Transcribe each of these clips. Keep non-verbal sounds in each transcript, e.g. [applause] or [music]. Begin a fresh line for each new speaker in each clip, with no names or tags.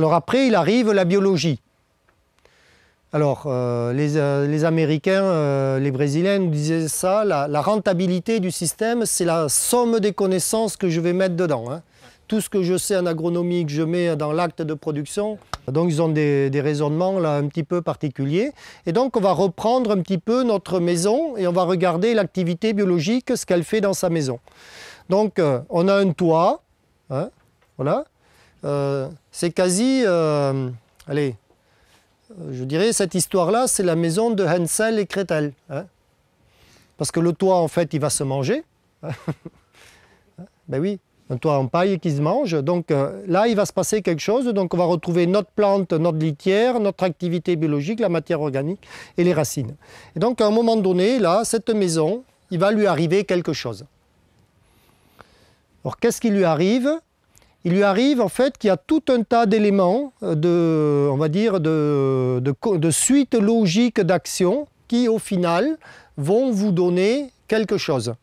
Alors après, il arrive la biologie. Alors, euh, euh, les, Américains, euh, les Brésiliens nous disaient ça, la, rentabilité du système, c'est la somme des connaissances que je vais mettre dedans. Hein. Tout ce que je sais en agronomie que je mets dans l'acte de production. Donc, ils ont des, raisonnements là, un petit peu particuliers. Et donc, on va reprendre un petit peu notre maison et on va regarder l'activité biologique, ce qu'elle fait dans sa maison. Donc, on a un toit, hein, voilà, euh, c'est quasi, euh, allez, euh, je dirais, cette histoire-là, c'est la maison de Hensel et Gretel. Hein. Parce que le toit, en fait, il va se manger. Hein. [laughs] ben oui, un toit en paille qui se mange. Donc là, il va se passer quelque chose. Donc on va retrouver notre plante, notre litière, notre activité biologique, la matière organique et les racines. Et donc à un moment donné, là, cette maison, il va lui arriver quelque chose. Alors qu'est-ce qui lui arrive il lui arrive en fait qu'il y a tout un tas d'éléments euh, de, on va dire, de, de, suite d'action qui au final vont vous donner quelque chose.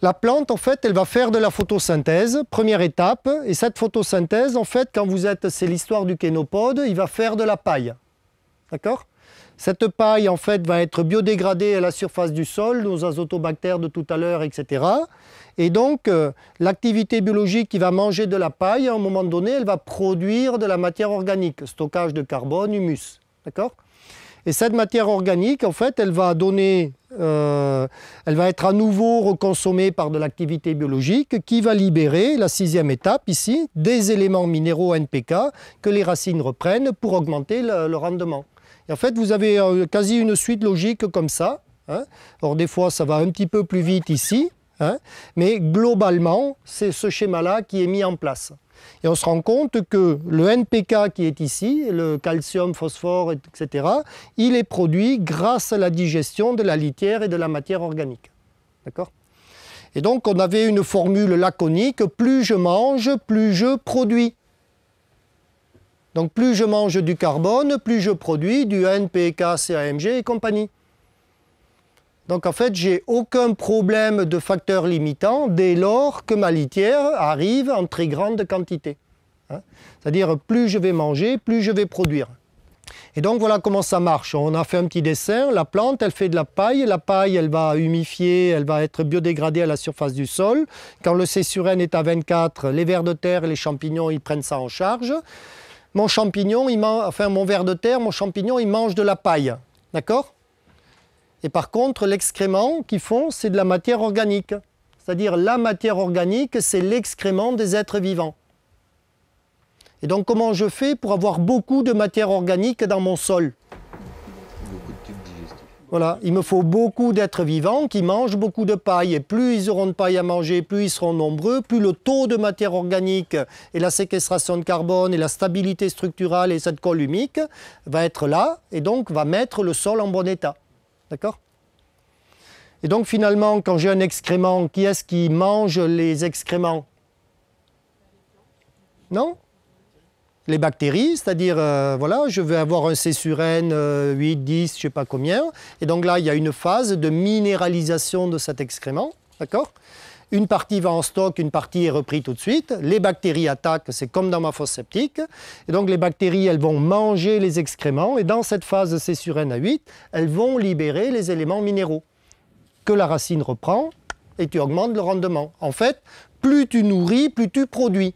La plante, en fait, elle va faire de la photosynthèse, première étape. Et cette photosynthèse, en fait, quand vous êtes, c'est l'histoire du kénopode, il va faire de la paille. D'accord Cette paille, en fait, va être biodégradée à la surface du sol, nos azotobactères de tout à l'heure, etc. Et donc, euh, l'activité biologique qui va manger de la paille, à un moment donné, elle va produire de la matière organique, stockage de carbone, humus. D'accord Et cette matière organique, en fait, elle va donner, euh, elle va être à nouveau reconsommée par de l'activité biologique qui va libérer, la sixième étape ici, des éléments minéraux NPK que les racines reprennent pour augmenter le, rendement. Et en fait, vous avez euh, quasi une suite logique comme ça. Hein. Or, des fois, ça va un petit peu plus vite ici. Hein. Mais globalement, c'est ce schéma-là qui est mis en place. Et on se rend compte que le NPK qui est ici, le calcium, phosphore, etc., il est produit grâce à la digestion de la litière et de la matière organique. D'accord Et donc on avait une formule laconique, plus je mange, plus je produis. Donc plus je mange du carbone, plus je produis du NPK, CAMG et compagnie. Donc en fait, j'ai aucun problème de facteur limitant dès lors que ma litière arrive en très grande quantité. Hein. C'est-à-dire plus je vais manger, plus je vais produire. Et donc voilà comment ça marche. On a fait un petit dessin. La plante, elle fait de la paille. La paille, elle va humifier, elle va être biodégradée à la surface du sol. Quand le C sur N est à 24, les vers de terre et les champignons, ils prennent ça en charge. Mon champignon, il mange, enfin mon vers de terre, mon champignon, il mange de la paille. D'accord et par contre, l'excrément qu'ils font, c'est de la matière organique. C'est-à-dire la matière organique, c'est l'excrément des êtres vivants. Et donc comment je fais pour avoir beaucoup de matière organique dans mon sol voilà, il me faut beaucoup d'êtres vivants qui mangent beaucoup de paille. Et plus ils auront de paille à manger, plus ils seront nombreux, plus le taux de matière organique et la séquestration de carbone et la stabilité structurale et cette columique va être là et donc va mettre le sol en bon état. D'accord Et donc finalement, quand j'ai un excrément, qui est-ce qui mange les excréments Non les bactéries, c'est-à-dire, euh, voilà, je vais avoir un C sur N, 8, euh, 10, je ne sais pas combien. Et donc là, il y a une phase de minéralisation de cet excrément, d'accord une partie va en stock, une partie est reprise tout de suite. Les bactéries attaquent, c'est comme dans ma fosse septique. Et donc les bactéries, elles vont manger les excréments et dans cette phase C sur N à 8, elles vont libérer les éléments minéraux que la racine reprend et tu augmentes le rendement. En fait, plus tu nourris, plus tu produis.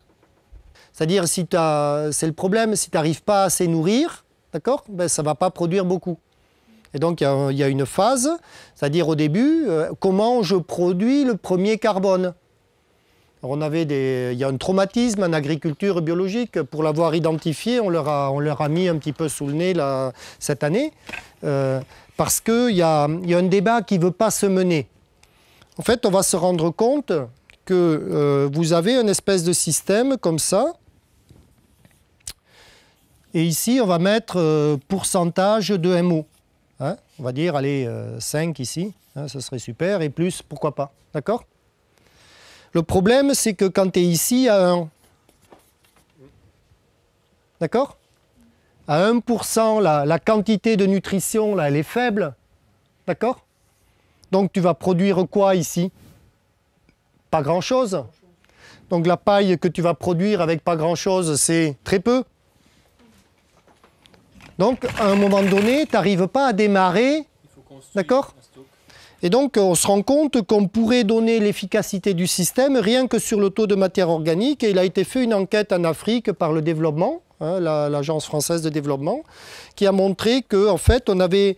C'est-à-dire, si c'est le problème, si tu n'arrives pas à assez nourrir, d'accord, ben, ça ne va pas produire beaucoup. Et donc il y, a une phase, c'est-à-dire au début, euh, comment je produis le premier carbone on avait des, il y a un traumatisme en agriculture biologique. Pour l'avoir identifié, on leur, a, on leur a mis un petit peu sous le nez cette année, euh, parce qu'il y a, un débat qui ne veut pas se mener. En fait, on va se rendre compte que euh, vous avez une espèce de système comme ça. Et ici, on va mettre pourcentage de MO. Hein, on va dire, allez, 5 euh, ici, hein, ce serait super, et plus, pourquoi pas. D'accord Le problème, c'est que quand tu es ici, à 1. D'accord À 1%, la, la quantité de nutrition, là, elle est faible. D'accord Donc tu vas produire quoi ici Pas grand-chose. Donc la paille que tu vas produire avec pas grand-chose, c'est très peu. Donc, à un moment donné, tu n'arrives pas à démarrer. D'accord Et donc, on se rend compte qu'on pourrait donner l'efficacité du système rien que sur le taux de matière organique. Et il a été fait une enquête en Afrique par le développement, hein, l'Agence française de développement, qui a montré qu'en en fait, on avait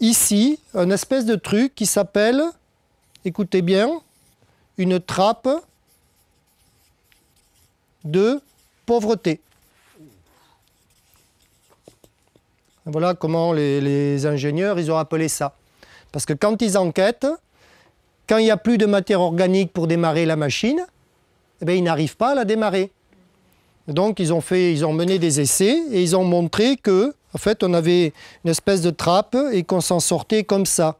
ici un espèce de truc qui s'appelle, écoutez bien, une trappe de pauvreté. Voilà comment les, ingénieurs, ils ont appelé ça. Parce que quand ils enquêtent, quand il n'y a plus de matière organique pour démarrer la machine, eh ben, ils n'arrivent pas à la démarrer. Donc ils ont, fait, ils ont mené des essais et ils ont montré que, en fait, on avait une espèce de trappe et qu'on s'en sortait comme ça.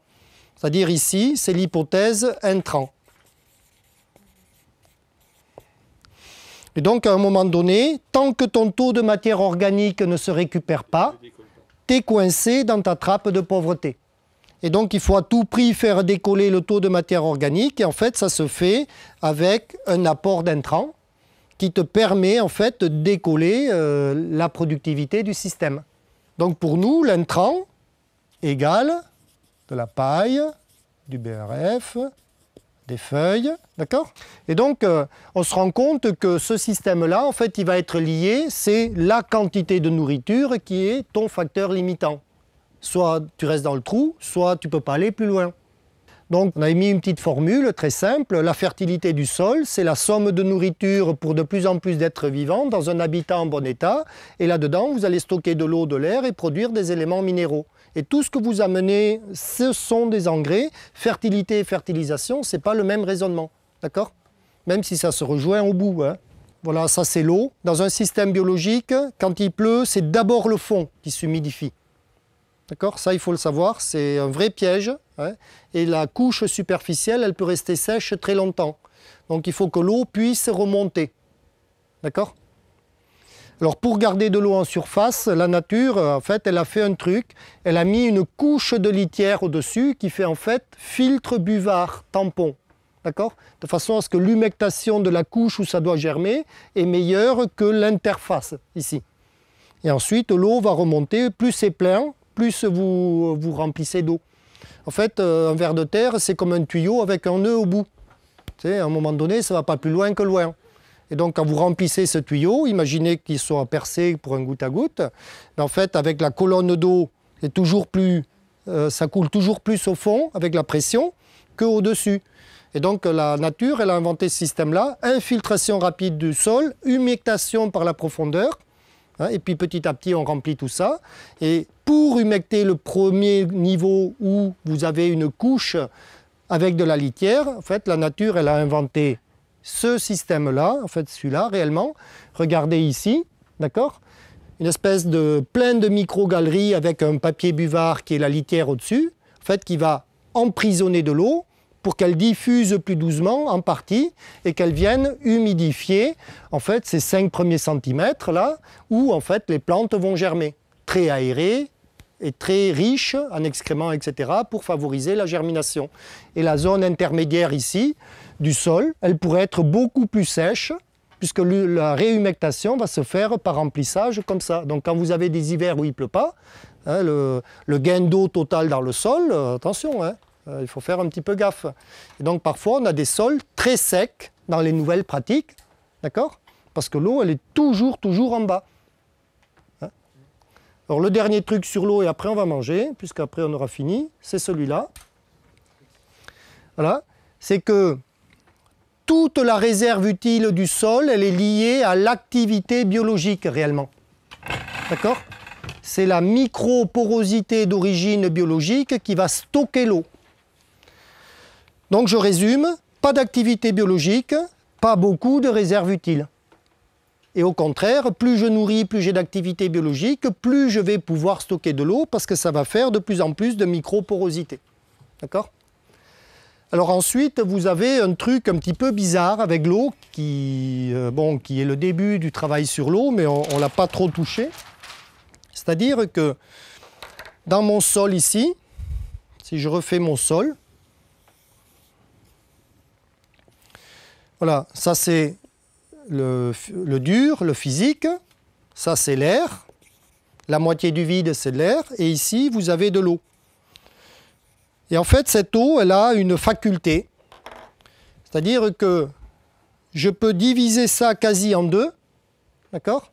C'est-à-dire ici, c'est l'hypothèse intrant. Et donc, à un moment donné, tant que ton taux de matière organique ne se récupère pas, t'es coincé dans ta trappe de pauvreté. Et donc, il faut à tout prix faire décoller le taux de matière organique. Et en fait, ça se fait avec un apport d'intrants qui te permet en fait de décoller euh, la productivité du système. Donc pour nous, l'intrant égale de la paille, du BRF, des feuilles, d'accord Et donc, euh, on se rend compte que ce système-là, en fait, il va être lié, c'est la quantité de nourriture qui est ton facteur limitant. Soit tu restes dans le trou, soit tu ne peux pas aller plus loin. Donc, on a mis une petite formule très simple. La fertilité du sol, c'est la somme de nourriture pour de plus en plus d'êtres vivants dans un habitat en bon état. Et là-dedans, vous allez stocker de l'eau, de l'air et produire des éléments minéraux. Et tout ce que vous amenez, ce sont des engrais. Fertilité et fertilisation, ce n'est pas le même raisonnement. D'accord Même si ça se rejoint au bout. Hein. Voilà, ça c'est l'eau. Dans un système biologique, quand il pleut, c'est d'abord le fond qui s'humidifie. D'accord Ça, il faut le savoir, c'est un vrai piège. Hein. Et la couche superficielle, elle peut rester sèche très longtemps. Donc il faut que l'eau puisse remonter. D'accord alors pour garder de l'eau en surface, la nature, euh, en fait, elle a fait un truc. Elle a mis une couche de litière au-dessus qui fait en fait filtre buvard, tampon. D'accord De façon à ce que l'humectation de la couche où ça doit germer est meilleure que l'interface ici. Et ensuite, l'eau va remonter. Plus c'est plein, plus vous, vous remplissez d'eau. En fait, euh, un verre de terre, c'est comme un tuyau avec un nœud au bout. Tu sais, à un moment donné, ça ne va pas plus loin que loin. Et donc, quand vous remplissez ce tuyau, imaginez qu'il soit percé pour un goutte à goutte. Mais en fait, avec la colonne d'eau, c'est toujours plus, euh, ça coule toujours plus au fond avec la pression qu'au-dessus. Et donc la nature, elle a inventé ce système-là, infiltration rapide du sol, humectation par la profondeur, hein, et puis petit à petit on remplit tout ça. Et pour humecter le premier niveau où vous avez une couche avec de la litière, en fait la nature, elle a inventé ce système-là, en fait celui-là réellement. Regardez ici, d'accord Une espèce de pleine de micro-galeries avec un papier buvard qui est la litière au-dessus, en fait qui va emprisonner de l'eau pour qu'elle diffuse plus doucement en partie et qu'elle vienne humidifier en fait ces cinq premiers centimètres là où en fait les plantes vont germer. Très aérées, et très riche en excréments, etc., pour favoriser la germination. Et la zone intermédiaire ici, du sol, elle pourrait être beaucoup plus sèche puisque la réhumectation va se faire par remplissage comme ça. Donc quand vous avez des hivers où il ne pleut pas, hein, le, gain d'eau total dans le sol, euh, attention, hein, euh, il faut faire un petit peu gaffe. Et donc parfois on a des sols très secs dans les nouvelles pratiques, d'accord Parce que l'eau, elle est toujours, toujours en bas. Hein. Alors le dernier truc sur l'eau, et après on va manger, puisqu'après on aura fini, c'est celui-là. Voilà, c'est que toute la réserve utile du sol, elle est liée à l'activité biologique réellement. D'accord C'est la microporosité d'origine biologique qui va stocker l'eau. Donc je résume, pas d'activité biologique, pas beaucoup de réserve utile. Et au contraire, plus je nourris, plus j'ai d'activité biologique, plus je vais pouvoir stocker de l'eau parce que ça va faire de plus en plus de microporosité. D'accord alors ensuite, vous avez un truc un petit peu bizarre avec l'eau, qui, euh, bon, qui est le début du travail sur l'eau, mais on ne l'a pas trop touché. C'est-à-dire que dans mon sol ici, si je refais mon sol, voilà, ça c'est le, le dur, le physique, ça c'est l'air, la moitié du vide c'est de l'air, et ici vous avez de l'eau. Et en fait, cette eau, elle a une faculté. C'est-à-dire que je peux diviser ça quasi en deux. D'accord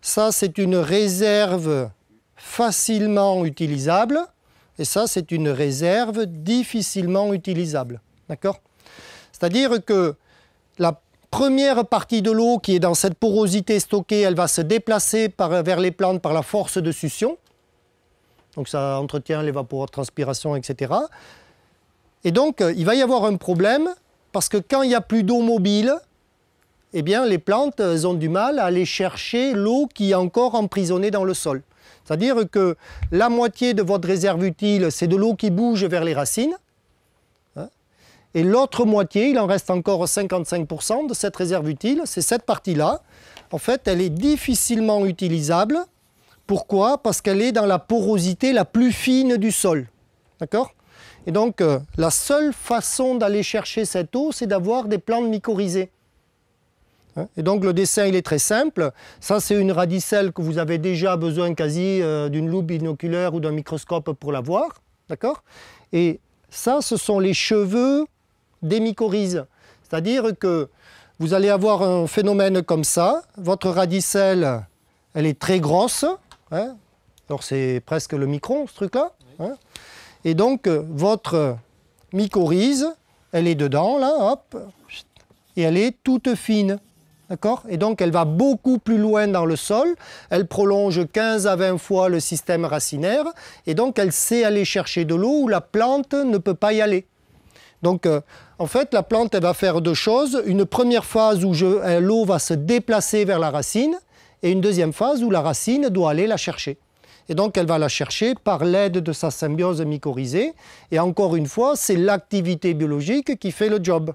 Ça, c'est une réserve facilement utilisable. Et ça, c'est une réserve difficilement utilisable. D'accord C'est-à-dire que la première partie de l'eau qui est dans cette porosité stockée, elle va se déplacer vers les plantes par la force de succion. Donc ça entretient l'évapotranspiration, etc. Et donc, euh, il va y avoir un problème parce que quand il n'y a plus d'eau mobile, eh bien, les plantes euh, ont du mal à aller chercher l'eau qui est encore emprisonnée dans le sol. C'est-à-dire que la moitié de votre réserve utile, c'est de l'eau qui bouge vers les racines. Hein, et l'autre moitié, il en reste encore 55% de cette réserve utile, c'est cette partie-là. En fait, elle est difficilement utilisable pourquoi Parce qu'elle est dans la porosité la plus fine du sol. D'accord Et donc, euh, la seule façon d'aller chercher cette eau, c'est d'avoir des plantes mycorhizées. Hein Et donc, le dessin, il est très simple. Ça, c'est une radicelle que vous avez déjà besoin quasi euh, d'une loupe binoculaire ou d'un microscope pour la voir. D'accord Et ça, ce sont les cheveux des mycorhizes. C'est-à-dire que vous allez avoir un phénomène comme ça. Votre radicelle, elle est très grosse, Hein Alors c'est presque le micron, ce truc-là. Hein et donc, euh, votre mycorhize, elle est dedans, là, hop, et elle est toute fine. D'accord Et donc, elle va beaucoup plus loin dans le sol. Elle prolonge 15 à 20 fois le système racinaire. Et donc, elle sait aller chercher de l'eau où la plante ne peut pas y aller. Donc, euh, en fait, la plante, elle va faire deux choses. Une première phase où euh, l'eau va se déplacer vers la racine et une deuxième phase où la racine doit aller la chercher. Et donc elle va la chercher par l'aide de sa symbiose mycorhizée. Et encore une fois, c'est l'activité biologique qui fait le job.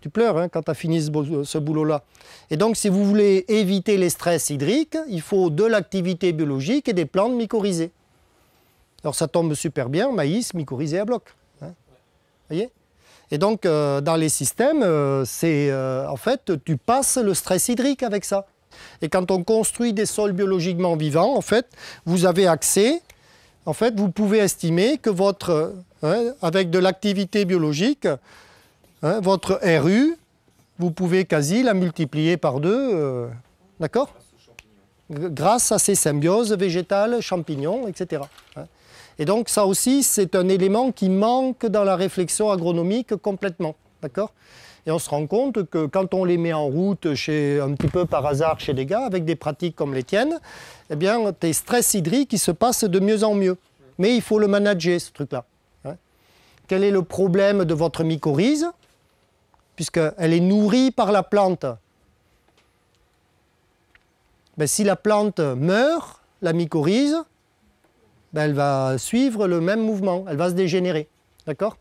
Tu pleures hein, quand tu as fini ce, boulot-là. Et donc si vous voulez éviter les stress hydriques, il faut de l'activité biologique et des plantes mycorhizées. Alors ça tombe super bien, maïs mycorhizé à bloc. Hein. voyez et donc, euh, dans les systèmes, euh, c'est euh, en fait, tu passes le stress hydrique avec ça. Et quand on construit des sols biologiquement vivants, en fait, vous avez accès, en fait, vous pouvez estimer que votre, hein, avec de l'activité biologique, hein, votre RU, vous pouvez quasi la multiplier par deux, euh, d'accord Grâce à ces symbioses végétales, champignons, etc. Hein. Et donc ça aussi, c'est un élément qui manque dans la réflexion agronomique complètement, d'accord et on se rend compte que quand on les met en route chez, un petit peu par hasard chez les gars, avec des pratiques comme les tiennes, eh bien, tes stress hydriques, se passent de mieux en mieux. Mais il faut le manager, ce truc-là. Quel est le problème de votre mycorhize Puisqu'elle est nourrie par la plante. Ben, si la plante meurt, la mycorhize, ben, elle va suivre le même mouvement, elle va se dégénérer. D'accord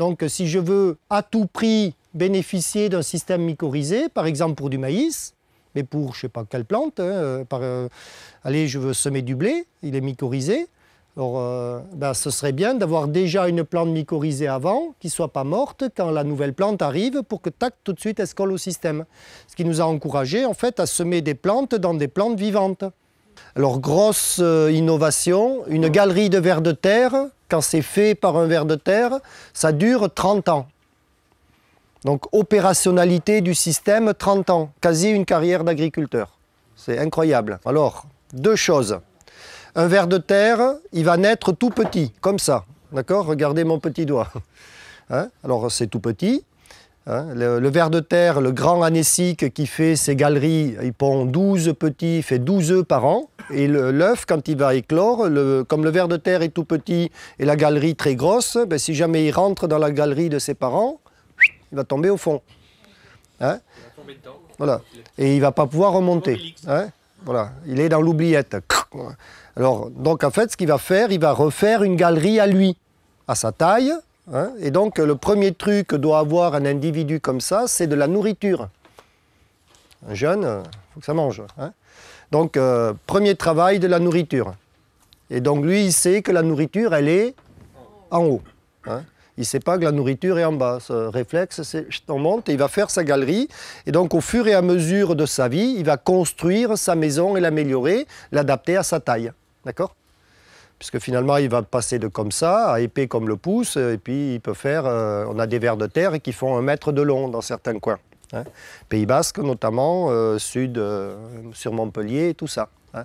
donc si je veux à tout prix bénéficier d'un système mycorhizé, par exemple pour du maïs, mais pour je ne sais pas quelle plante, hein, euh, euh, allez, je veux semer du blé, il est mycorhizé. Alors, euh, ben, ce serait bien d'avoir déjà une plante mycorhizée avant, qui ne soit pas morte quand la nouvelle plante arrive, pour que tac, tout de suite, elle se colle au système. Ce qui nous a encouragé, en fait, à semer des plantes dans des plantes vivantes. Alors, grosse euh, innovation, une mm. galerie de verre de terre, quand c'est fait par un verre de terre, ça dure 30 ans. Donc, opérationnalité du système, 30 ans, quasi une carrière d'agriculteur. C'est incroyable. Alors, deux choses. Un verre de terre, il va naître tout petit, comme ça. D'accord Regardez mon petit doigt. [laughs] Hein Alors, c'est tout petit. Hein, le, ver de terre, le grand anessique qui fait ses galeries, il pond 12 petits, il fait 12 œufs par an. Et l'œuf, quand il va éclore, comme le ver de terre est tout petit et la galerie très grosse, ben, si jamais il rentre dans la galerie de ses parents, il va tomber au fond. Hein? Voilà. Et il ne va pas pouvoir remonter. Hein? voilà. Il est dans l'oubliette. Alors, donc en fait, ce qu'il va faire, il va refaire une galerie à lui, à sa taille, Hein? et donc, le premier truc que doit avoir un individu comme ça, c'est de la nourriture. Un jeune, il faut que ça mange. Hein? donc, euh, premier travail, de la nourriture. Et donc, lui, il sait que la nourriture, elle est en haut. Hein? il ne sait pas que la nourriture est en bas. Ce réflexe, c'est on monte et il va faire sa galerie. Et donc, au fur et à mesure de sa vie, il va construire sa maison et l'améliorer, l'adapter à sa taille. D'accord puisque finalement il va passer de comme ça à épais comme le pouce, et puis il peut faire, euh, on a des vers de terre qui font un mètre de long dans certains coins. Hein. Pays Basque notamment, euh, sud, euh, sur Montpellier, tout ça. Hein.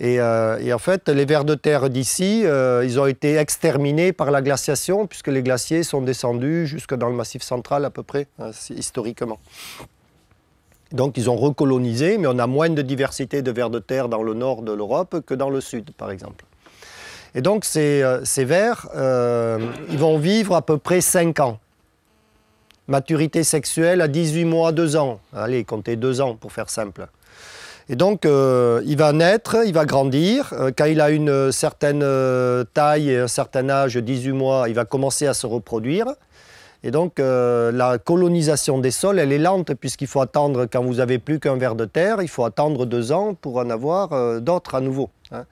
Et, en fait, les vers de terre d'ici, ils ont été exterminés par la glaciation, puisque les glaciers sont descendus jusque dans le massif central à peu près, hein, historiquement. Donc ils ont recolonisé, mais on a moins de diversité de vers de terre dans le nord de l'Europe que dans le sud, par exemple. Et donc ces, euh, ces vers, euh, ils vont vivre à peu près 5 ans. Maturité sexuelle à 18 mois, 2 ans. Allez, comptez 2 ans pour faire simple. Et donc, euh, il va naître, il va grandir. quand il a une certaine taille et un certain âge, 18 mois, il va commencer à se reproduire. Et donc, la colonisation des sols, elle est lente, puisqu'il faut attendre, quand vous n'avez plus qu'un ver de terre, il faut attendre deux ans pour en avoir d'autres à nouveau. Hein.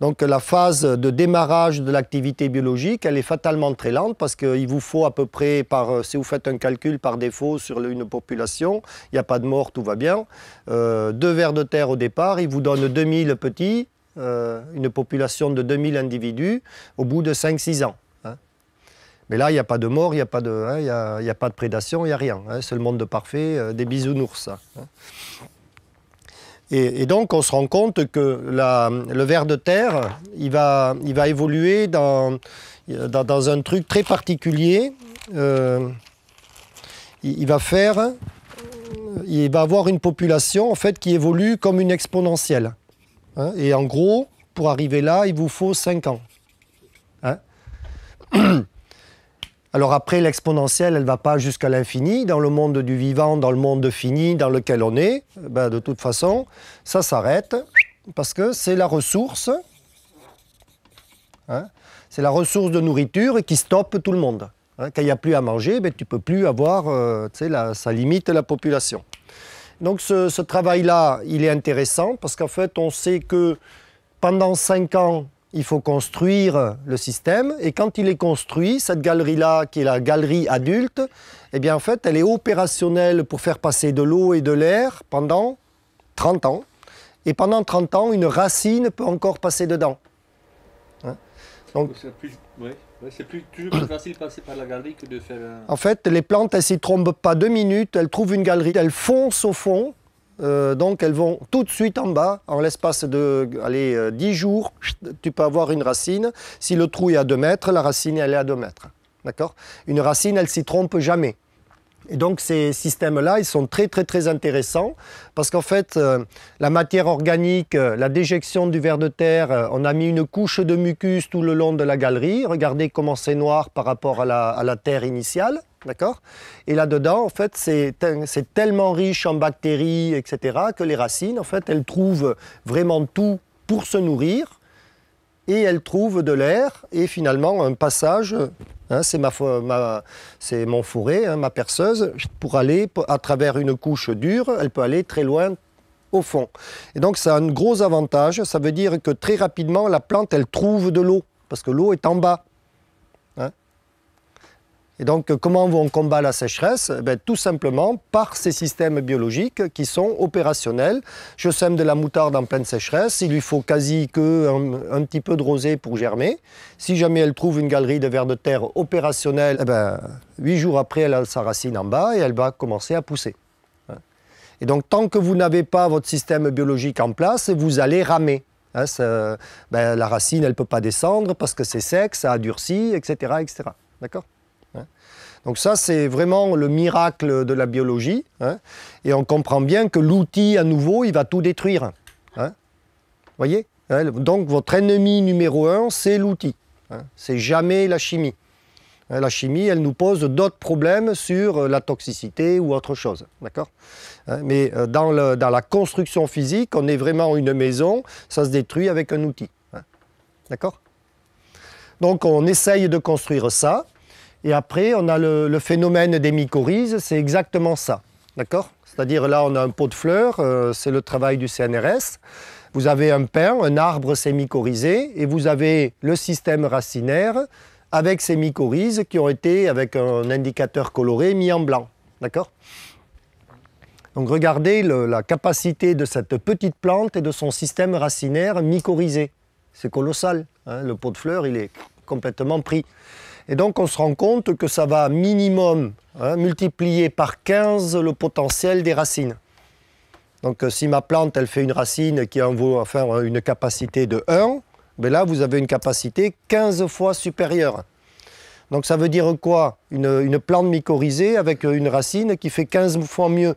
Donc la phase de démarrage de l'activité biologique, elle est fatalement très lente parce qu'il vous faut à peu près, euh, si vous faites un calcul par défaut sur une population, il n'y a pas de mort, tout va bien. Euh, deux vers de terre au départ, il vous donnent 2000 petits, euh, une population de 2000 individus au bout de 5-6 ans. Hein. Mais là, il n'y a pas de mort, il n'y a, hein, a, pas de prédation, il n'y a rien. Hein, c'est le monde parfait, des bisounours. Et, donc, on se rend compte que le ver de terre, il va, il va évoluer dans, dans, un truc très particulier. Euh, il, va faire, il va avoir une population en fait qui évolue comme une exponentielle. Hein. Et en gros, pour arriver là, il vous faut 5 ans. Hein. [clears throat] Alors après, l'exponentielle, elle ne va pas jusqu'à l'infini. Dans le monde du vivant, dans le monde fini dans lequel on est, eh ben, de toute façon, ça s'arrête parce que c'est la ressource. Hein, c'est la ressource de nourriture qui stoppe tout le monde. Hein, quand il n'y a plus à manger, ben, tu ne peux plus avoir, euh, la, ça limite la population. Donc ce, ce travail-là, il est intéressant parce qu'en fait, on sait que pendant 5 ans, il faut construire le système. Et quand il est construit, cette galerie-là, qui est la galerie adulte, eh bien, en fait, elle est opérationnelle pour faire passer de l'eau et de l'air pendant 30 ans. Et pendant 30 ans, une racine peut encore passer dedans. Hein? c'est toujours plus facile de passer par la galerie que de faire. En fait, les plantes, elles ne s'y trompent pas deux minutes. Elles trouvent une galerie, elles foncent au fond euh, donc elles vont tout de suite en bas. En l'espace de 10 euh, jours, tu peux avoir une racine. Si le trou est à 2 mètres, la racine elle est à 2 mètres. D'accord Une racine, elle s'y trompe jamais. Et donc ces systèmes-là, ils sont très très très intéressants parce qu'en fait, euh, la matière organique, la déjection du ver de terre, on a mis une couche de mucus tout le long de la galerie. Regardez comment c'est noir par rapport à la terre initiale. D'accord Et là-dedans, en fait, c'est tellement riche en bactéries, etc., que les racines, en fait, elles trouvent vraiment tout pour se nourrir et elles trouvent de l'air et finalement un passage. Hein, c'est ma, ma mon fourré, hein, ma perceuse, pour aller à travers une couche dure, elle peut aller très loin au fond. Et donc ça a un gros avantage, ça veut dire que très rapidement la plante elle trouve de l'eau, parce que l'eau est en bas. Et donc, euh, comment on combat la sécheresse eh ben, Tout simplement par ces systèmes biologiques qui sont opérationnels. Je sème de la moutarde en pleine sécheresse, il lui faut quasi que un, petit peu de rosée pour germer. Si jamais elle trouve une galerie de vers de terre opérationnelle, eh ben, huit jours après, elle a sa racine en bas et elle va commencer à pousser. Et donc, tant que vous n'avez pas votre système biologique en place, vous allez ramer. Hein, ben, la racine, elle ne peut pas descendre parce que c'est sec, ça a durci, etc. etc. D'accord donc ça, c'est vraiment le miracle de la biologie. Hein. et on comprend bien que l'outil, à nouveau, il va tout détruire. Hein, voyez hein, Donc votre ennemi numéro un, c'est l'outil. Hein. c'est jamais la chimie. La chimie, elle nous pose d'autres problèmes sur euh, la toxicité ou autre chose. D'accord Mais euh, dans, la construction physique, on est vraiment une maison, ça se détruit avec un outil. D'accord Donc on essaye de construire ça. Et après, on a le, phénomène des mycorhizes, c'est exactement ça. D'accord C'est-à-dire là, on a un pot de fleurs, euh, c'est le travail du CNRS. Vous avez un pin, un arbre c'est semi-mycorisé, et vous avez le système racinaire avec ces mycorhizes qui ont été, avec un indicateur coloré, mis en blanc. D'accord Donc regardez la capacité de cette petite plante et de son système racinaire mycorhizé. C'est colossal. Hein, le pot de fleurs, il est complètement pris. Et donc on se rend compte que ça va minimum hein, multiplier par 15 le potentiel des racines. Donc euh, si ma plante, elle fait une racine qui en vaut enfin, euh, une capacité de 1, mais ben là vous avez une capacité 15 fois supérieure. Donc ça veut dire quoi une, une plante mycorhizée avec une racine qui fait 15 fois mieux.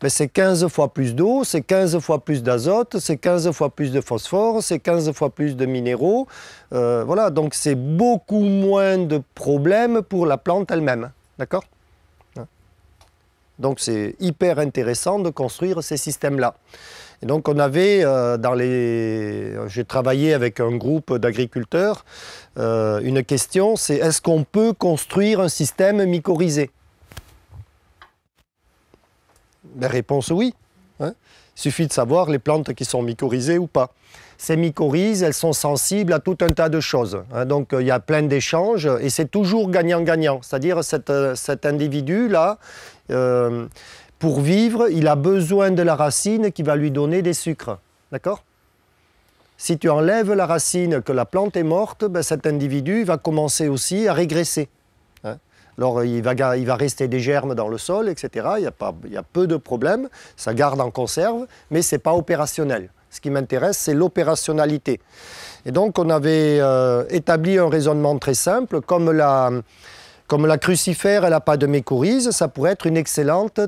Ben, c'est 15 fois plus d'eau, c'est 15 fois plus d'azote, c'est 15 fois plus de phosphore, c'est 15 fois plus de minéraux. Euh, voilà, donc c'est beaucoup moins de problèmes pour la plante elle-même. D'accord hein Donc c'est hyper intéressant de construire ces systèmes-là. Et donc on avait euh, dans les... J'ai travaillé avec un groupe d'agriculteurs. Euh, une question, c'est est-ce qu'on peut construire un système mycorhizé la réponse oui. Il hein. suffit de savoir les plantes qui sont mycorhizées ou pas. Ces mycorhizes, elles sont sensibles à tout un tas de choses. Hein. donc euh, il y a plein d'échanges et c'est toujours gagnant-gagnant. C'est-à-dire cet, euh, cet individu-là, euh, pour vivre, il a besoin de la racine qui va lui donner des sucres. D'accord Si tu enlèves la racine que la plante est morte, ben, cet individu va commencer aussi à régresser. Alors il va, rester des germes dans le sol, etc. Il y a, pas, il peu de problèmes, ça garde en conserve, mais ce n'est pas opérationnel. Ce qui m'intéresse, c'est l'opérationnalité. Et donc on avait euh, établi un raisonnement très simple, comme la, comme la crucifère, elle n'a pas de mécorise, ça pourrait être une excellente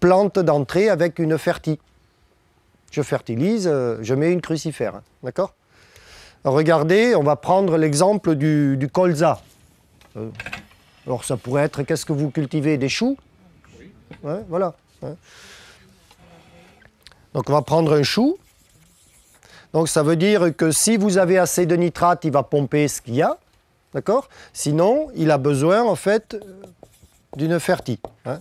plante d'entrée avec une fertie. Je fertilise, euh, je mets une crucifère, hein. d'accord Regardez, on va prendre l'exemple du, colza. Euh, alors ça pourrait être, qu'est-ce que vous cultivez Des choux Voilà. Donc on va prendre un chou. Donc ça veut dire que si vous avez assez de nitrate, il va pomper ce qu'il y a. D'accord Sinon, il a besoin en fait d'une fertile. Hein.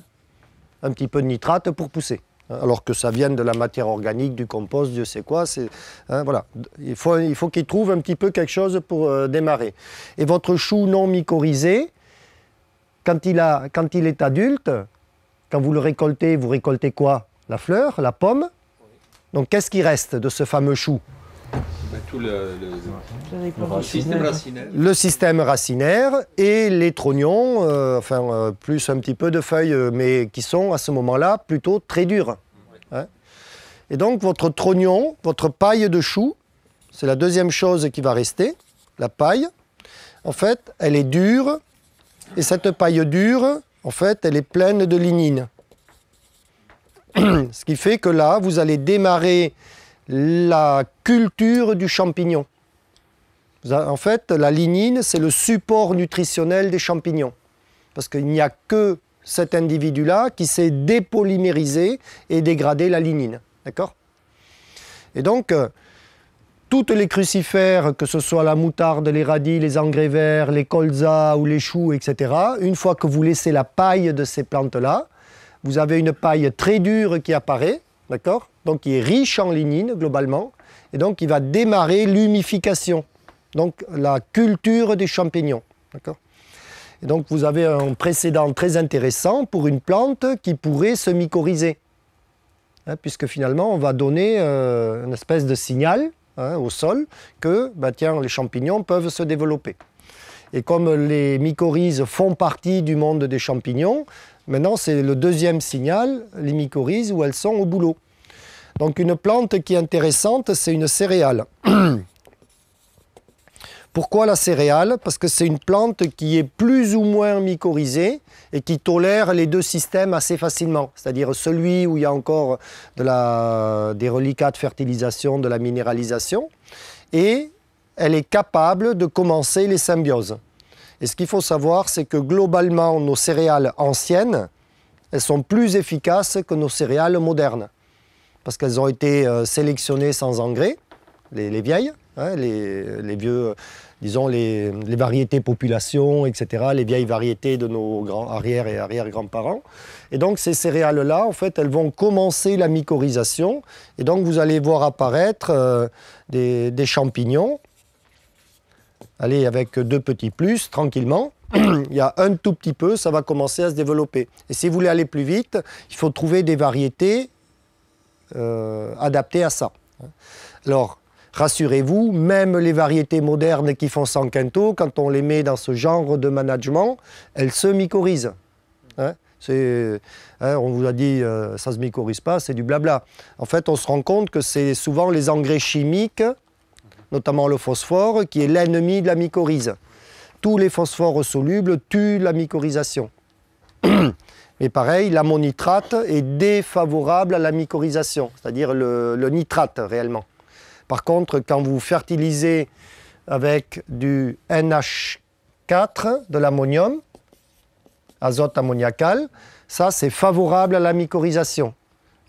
un petit peu de nitrate pour pousser. Hein. alors que ça vienne de la matière organique, du compost, Dieu sait quoi. Hein, voilà. Il faut, faut qu'il trouve un petit peu quelque chose pour euh, démarrer. Et votre chou non mycorhizé, quand il, a, quand il est adulte, quand vous le récoltez, vous récoltez quoi La fleur, la pomme. Donc qu'est-ce qui reste de ce fameux chou le, système racinaire. le, système racinaire. et les trognons, euh, enfin euh, plus un petit peu de feuilles, euh, mais qui sont à ce moment-là plutôt très dures. Hein et donc votre trognon, votre paille de chou, c'est la deuxième chose qui va rester, la paille. En fait, elle est dure, et cette paille dure, en fait, elle est pleine de lignine. [clears throat] Ce qui fait que là, vous allez démarrer la culture du champignon. En fait, la lignine, c'est le support nutritionnel des champignons. Parce qu'il n'y a que cet individu-là qui s'est dépolymérisé et dégradé la lignine. D'accord Et donc, euh, toutes les crucifères, que ce soit la moutarde, les radis, les engrais verts, les colzas ou les choux, etc., une fois que vous laissez la paille de ces plantes-là, vous avez une paille très dure qui apparaît, d'accord Donc qui est riche en lignine globalement, et donc qui va démarrer l'humification, donc la culture des champignons, d'accord et donc vous avez un précédent très intéressant pour une plante qui pourrait se mycorhiser. Hein, puisque finalement on va donner euh, une espèce de signal Hein, au sol que bah, les champignons peuvent se développer. Et comme les mycorhizes font partie du monde des champignons, maintenant c'est le deuxième signal, les mycorhizes où elles sont au boulot. Donc une plante qui est intéressante, c'est une céréale. [clears throat] Pourquoi la céréale Parce que c'est une plante qui est plus ou moins mycorhizée et qui tolère les deux systèmes assez facilement. C'est-à-dire celui où il y a encore des reliquats de fertilisation, de la minéralisation, et elle est capable de commencer les symbioses. Et ce qu'il faut savoir, c'est que globalement, nos céréales anciennes, elles sont plus efficaces que nos céréales modernes. Parce qu'elles ont été euh, sélectionnées sans engrais, les, vieilles, hein, les vieux disons, les, variétés population, etc., les vieilles variétés de nos grands arrières et arrière-grands-parents. Et donc, ces céréales-là, en fait, elles vont commencer la mycorhisation. Et donc, vous allez voir apparaître euh, des, champignons. Allez, avec deux petits plus, tranquillement [clears throat] il y a un tout petit peu, ça va commencer à se développer. Et si vous voulez aller plus vite, il faut trouver des variétés euh, adaptées à ça. Alors, rassurez-vous, même les variétés modernes qui font 100 quintaux, quand on les met dans ce genre de management, elles se mycorisent. Hein, hein, on vous a dit, euh, ça ne se mycorhise pas, c'est du blabla. En fait, on se rend compte que c'est souvent les engrais chimiques, notamment le phosphore, qui est l'ennemi de la mycorhize. Tous les phosphores solubles tuent la mycorhisation. [clears throat] Mais pareil, l'ammonitrate est défavorable à la mycorhisation, c'est-à-dire le nitrate réellement. Par contre, quand vous fertilisez avec du NH4, de l'ammonium, azote ammoniacal, ça c'est favorable à la mycorhisation.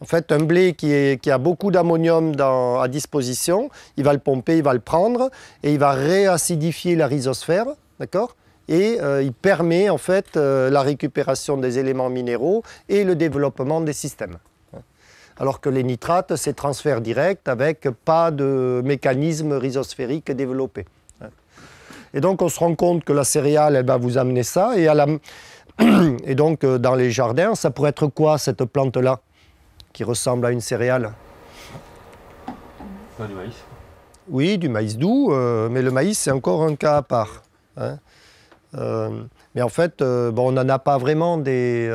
En fait, un blé qui, a beaucoup d'ammonium à disposition, il va le pomper, il va le prendre et il va réacidifier la rhizosphère, d'accord Et euh, il permet en fait euh, la récupération des éléments minéraux et le développement des systèmes alors que les nitrates, c'est transfert direct avec pas de mécanisme rhizosphérique développé. Hein. Et donc on se rend compte que la céréale, elle va vous amener ça. Et, [coughs] donc euh, dans les jardins, ça pourrait être quoi cette plante-là qui ressemble à une céréale Pas du maïs. Oui, du maïs doux, euh, mais le maïs, c'est encore un cas à part. Hein. Euh, mais en fait, bon, on n'en a pas vraiment des,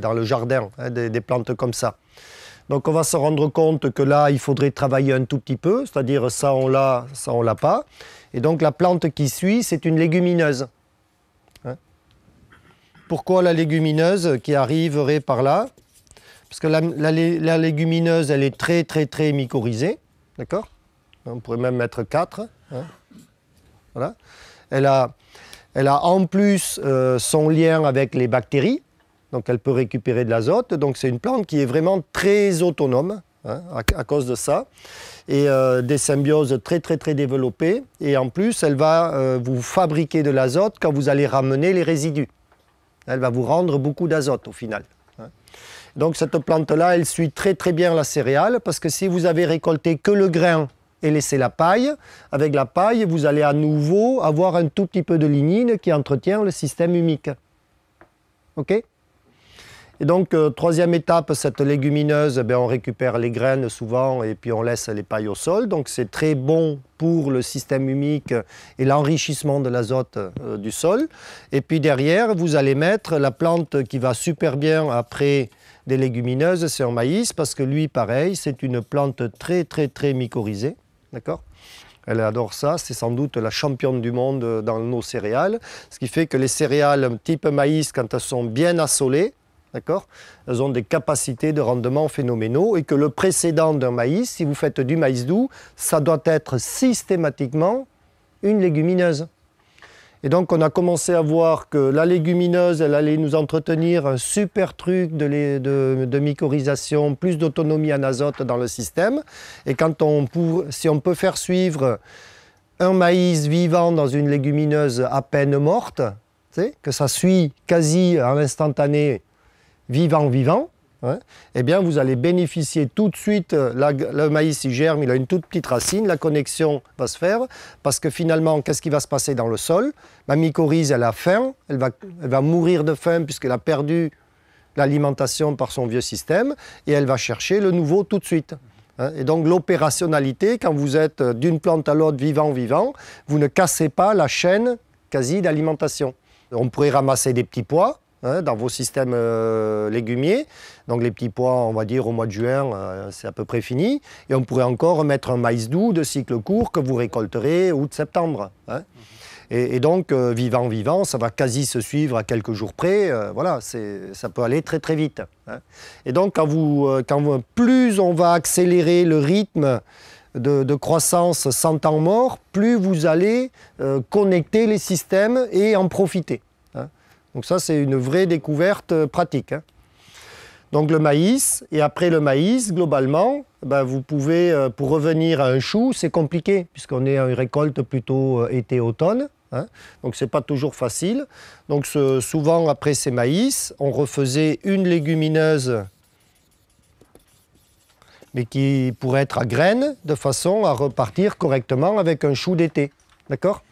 dans le jardin, hein, des, plantes comme ça. Donc on va se rendre compte que là, il faudrait travailler un tout petit peu, c'est-à-dire ça on l'a, ça on l'a pas. Et donc la plante qui suit, c'est une légumineuse. Hein. Pourquoi la légumineuse qui arriverait par là Parce que la, légumineuse, elle est très très très mycorhizée, d'accord On pourrait même mettre 4. Hein. voilà. Elle a, elle a en plus euh, son lien avec les bactéries, donc elle peut récupérer de l'azote. Donc c'est une plante qui est vraiment très autonome hein, à, cause de ça. Et euh, des symbioses très très très développées. Et en plus, elle va euh, vous fabriquer de l'azote quand vous allez ramener les résidus. Elle va vous rendre beaucoup d'azote au final. Hein. Donc cette plante-là, elle suit très très bien la céréale parce que si vous avez récolté que le grain et laissé la paille, avec la paille, vous allez à nouveau avoir un tout petit peu de lignine qui entretient le système humique. OK et donc, euh, troisième étape, cette légumineuse, eh on récupère les graines souvent et puis on laisse les pailles au sol. Donc, c'est très bon pour le système humique et l'enrichissement de l'azote euh, du sol. Et puis derrière, vous allez mettre la plante qui va super bien après des légumineuses, c'est en maïs, parce que lui, pareil, c'est une plante très, très, très mycorhizée. D'accord elle adore ça, c'est sans doute la championne du monde dans nos céréales, ce qui fait que les céréales type maïs, quand elles sont bien assolées, D'accord Elles ont des capacités de rendement phénoménaux et que le précédent d'un maïs, si vous faites du maïs doux, ça doit être systématiquement une légumineuse. Et donc on a commencé à voir que la légumineuse, elle allait nous entretenir un super truc de, de, mycorhisation, plus d'autonomie en azote dans le système. Et quand on si on peut faire suivre un maïs vivant dans une légumineuse à peine morte, que ça suit quasi à l'instantané vivant, vivant, eh bien vous allez bénéficier tout de suite, euh, le maïs il germe, il a une toute petite racine, la connexion va se faire, parce que finalement, qu'est-ce qui va se passer dans le sol Ma mycorhize, elle a faim, elle va, elle va mourir de faim puisqu'elle a perdu l'alimentation par son vieux système, et elle va chercher le nouveau tout de suite. Hein. Et donc l'opérationnalité, quand vous êtes euh, d'une plante à l'autre vivant-vivant, vous ne cassez pas la chaîne quasi d'alimentation. On pourrait ramasser des petits pois, Hein, dans vos systèmes euh, légumiers. Donc les petits pois, on va dire au mois de juin, euh, c'est à peu près fini. Et on pourrait encore mettre un maïs doux de cycle court que vous récolterez août-septembre. Hein. Mhm. Et, donc, euh, vivant, vivant, ça va quasi se suivre à quelques jours près. voilà, ça peut aller très, très vite. Hein. Et donc, quand plus on va accélérer le rythme de, croissance sans temps mort, plus vous allez connecter les systèmes et en profiter. Donc ça, c'est une vraie découverte euh, pratique. Hein. Donc le maïs, et après le maïs, globalement, ben, vous pouvez, euh, pour revenir à un chou, c'est compliqué, puisqu'on est à une récolte plutôt euh, été-automne, hein. donc donc n'est pas toujours facile. Donc souvent, après ces maïs, on refaisait une légumineuse, mais qui pourrait être à graines, de façon à repartir correctement avec un chou d'été, d'accord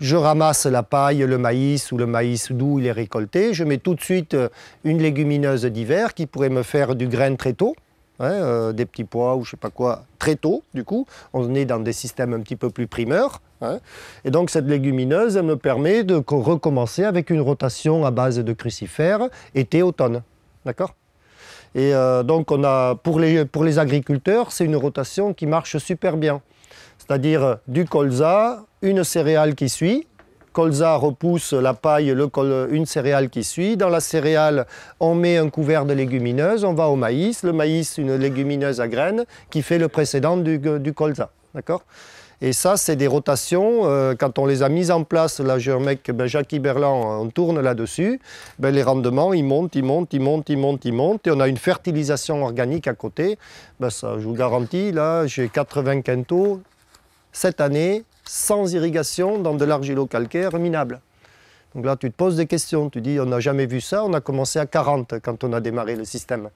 je ramasse la paille, le maïs ou le maïs doux, il est récolté, je mets tout de suite euh, une légumineuse d'hiver qui pourrait me faire du grain très tôt. Hein, euh, des petits pois ou je sais pas quoi, très tôt du coup. On est dans des systèmes un petit peu plus primeurs. Hein. Et donc cette légumineuse, me permet de recommencer avec une rotation à base de crucifères été-automne. D'accord Et euh, donc pour les agriculteurs, c'est une rotation qui marche super bien c'est-à-dire euh, du colza, une céréale qui suit. Colza repousse la paille, euh, une céréale qui suit. Dans la céréale, on met un couvert de légumineuse, on va au maïs. Le maïs, une légumineuse à graines qui fait le précédent du, euh, colza. D'accord et ça, c'est des rotations. quand on les a mises en place, là, j'ai un mec, ben, Jacques Jackie on tourne là-dessus. Ben, les rendements, ils montent, ils montent, ils montent, ils montent, ils montent. Et on a une fertilisation organique à côté. Ben, ça, je vous garantis, là, j'ai 80 quintaux cette année sans irrigation dans de l'argilo-calcaire minable. Donc là, tu te poses des questions. Tu dis, on n'a jamais vu ça. On a commencé à 40 quand on a démarré le système.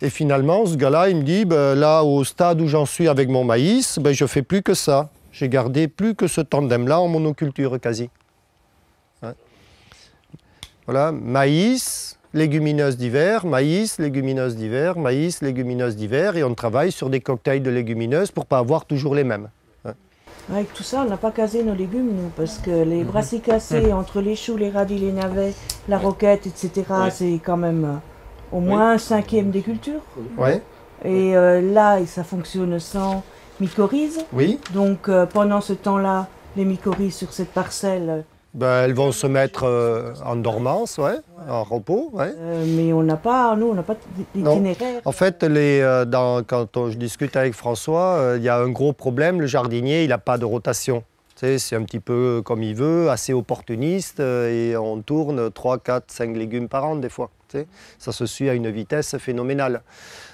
Et finalement, ce gars-là, il me dit, ben, là, au stade où j'en suis avec mon maïs, ben, je fais plus que ça. J'ai gardé plus que ce tandem-là en monoculture quasi. Hein. voilà, maïs, légumineuse d'hiver, maïs, légumineuse d'hiver, maïs, légumineuses d'hiver, et on travaille sur des cocktails de légumineuses pour pas avoir toujours les mêmes. Avec tout ça, on n'a pas casé nos légumes, parce que les mhm. brassicacées, mhm. entre les choux, les radis, les navets, la roquette, etc., c'est quand même euh, au moins un cinquième des cultures. Ouais. Et euh, là, ça fonctionne sans mycorhize. Oui. Donc euh, pendant ce temps-là, les mycorhizes sur cette parcelle ben, elles vont se mettre euh, en dormance, ouais, en repos. Euh, mais on n'a pas, nous, on n'a pas d'itinéraire. En fait, les, euh, dans, quand je discute avec François, il y a un gros problème. Le jardinier, il n'a pas de rotation. C'est un petit peu comme il veut, assez opportuniste, et on tourne 3, 4, 5 légumes par an des fois. Ça se suit à une vitesse phénoménale.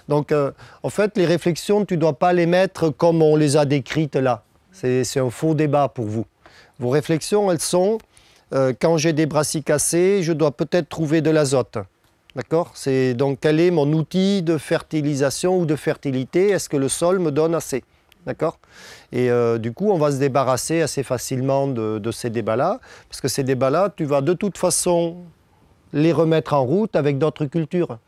Donc, en fait, les réflexions, tu ne dois pas les mettre comme on les a décrites là. C'est un faux débat pour vous. Vos réflexions, elles sont euh, quand j'ai des brassicacées, je dois peut-être trouver de l'azote. D'accord C'est donc quel est mon outil de fertilisation ou de fertilité Est-ce que le sol me donne assez D'accord Et euh, du coup, on va se débarrasser assez facilement de, ces débats-là, parce que ces débats-là, tu vas de toute façon les remettre en route avec d'autres cultures.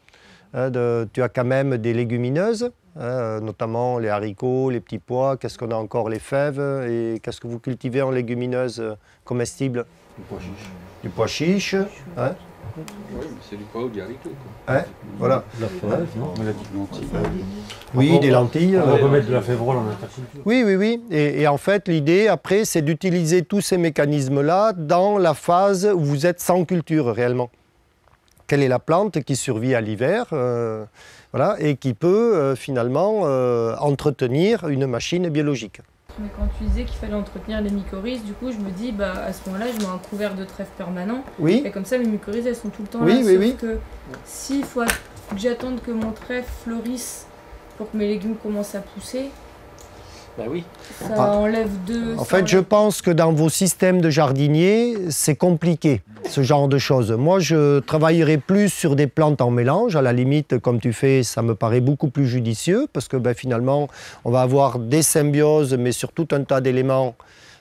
Hein, tu as quand même des légumineuses, Hein, euh, notamment les haricots, les petits pois, qu'est-ce qu'on a encore, les fèves, euh, et qu'est-ce que vous cultivez en légumineuse euh, comestible Du pois chiche. Du pois chiche, hein oui, c'est du pois ou du haricot. Quoi. voilà. La fève, non Oui, des lentilles. On va remettre de la févrole en interculture. Oui, oui, oui. et en fait, l'idée, après, c'est d'utiliser tous ces mécanismes-là dans la phase où vous êtes sans culture réellement quelle est la plante qui survit à l'hiver euh, voilà, et qui peut euh, finalement euh, entretenir une machine biologique. Mais quand tu disais qu'il fallait entretenir les mycorhizes, du coup, je me dis, bah, à ce moment-là, je mets un couvert de trèfle permanent. Oui. Et comme ça, les mycorhizes, elles sont tout le temps là. sauf que s'il faut que j'attende que mon trèfle fleurisse pour que mes légumes commencent à pousser, bah en fait, je pense que dans vos systèmes de jardiniers, c'est compliqué, ce genre de choses. Moi, je travaillerai plus sur des plantes en mélange. À la limite, comme tu fais, ça me paraît beaucoup plus judicieux parce que ben, finalement, on va avoir des symbioses, mais sur tout un tas d'éléments